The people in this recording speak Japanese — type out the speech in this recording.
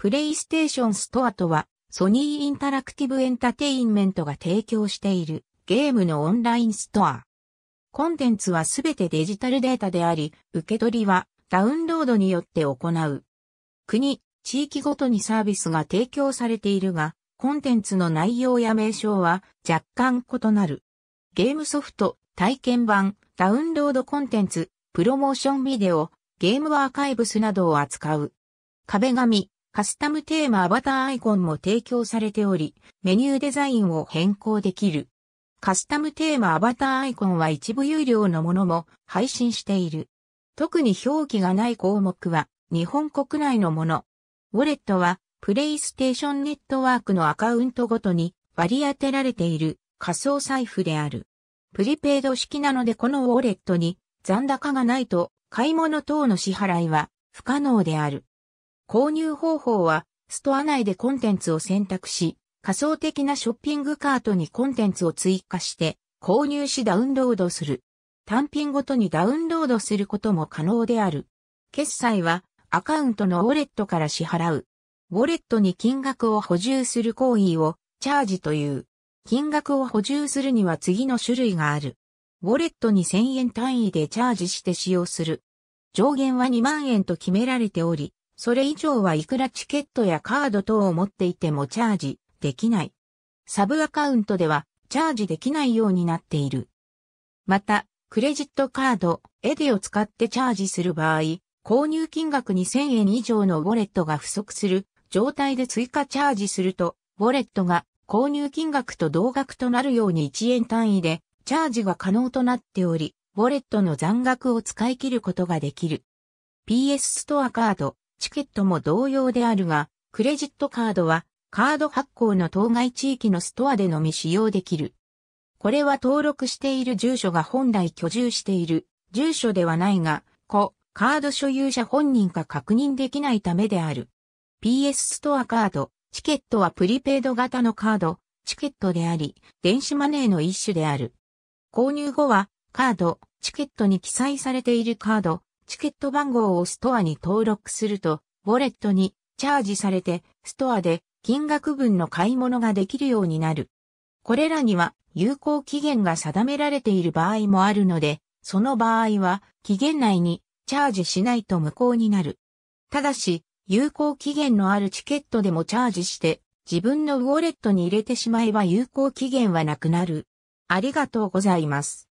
プレイステーションストアとは、ソニーインタラクティブエンタテインメントが提供しているゲームのオンラインストア。コンテンツはすべてデジタルデータであり、受け取りはダウンロードによって行う。国、地域ごとにサービスが提供されているが、コンテンツの内容や名称は若干異なる。ゲームソフト、体験版、ダウンロードコンテンツ、プロモーションビデオ、ゲームアーカイブスなどを扱う。壁紙、カスタムテーマアバターアイコンも提供されており、メニューデザインを変更できる。カスタムテーマアバターアイコンは一部有料のものも配信している。特に表記がない項目は日本国内のもの。ウォレットはプレイステーションネットワークのアカウントごとに割り当てられている仮想財布である。プリペイド式なのでこのウォレットに残高がないと買い物等の支払いは不可能である。購入方法は、ストア内でコンテンツを選択し、仮想的なショッピングカートにコンテンツを追加して、購入しダウンロードする。単品ごとにダウンロードすることも可能である。決済は、アカウントのウォレットから支払う。ウォレットに金額を補充する行為を、チャージという。金額を補充するには次の種類がある。ウォレットに1000円単位でチャージして使用する。上限は2万円と決められており、それ以上はいくらチケットやカード等を持っていてもチャージできない。サブアカウントではチャージできないようになっている。また、クレジットカード、エディを使ってチャージする場合、購入金額2000円以上のウォレットが不足する状態で追加チャージすると、ウォレットが購入金額と同額となるように1円単位でチャージが可能となっており、ウォレットの残額を使い切ることができる。PS ストアカード、チケットも同様であるが、クレジットカードはカード発行の当該地域のストアでのみ使用できる。これは登録している住所が本来居住している住所ではないが、子、カード所有者本人か確認できないためである。PS ストアカード、チケットはプリペイド型のカード、チケットであり、電子マネーの一種である。購入後は、カード、チケットに記載されているカード、チケット番号をストアに登録すると、ウォレットにチャージされて、ストアで金額分の買い物ができるようになる。これらには有効期限が定められている場合もあるので、その場合は期限内にチャージしないと無効になる。ただし、有効期限のあるチケットでもチャージして、自分のウォレットに入れてしまえば有効期限はなくなる。ありがとうございます。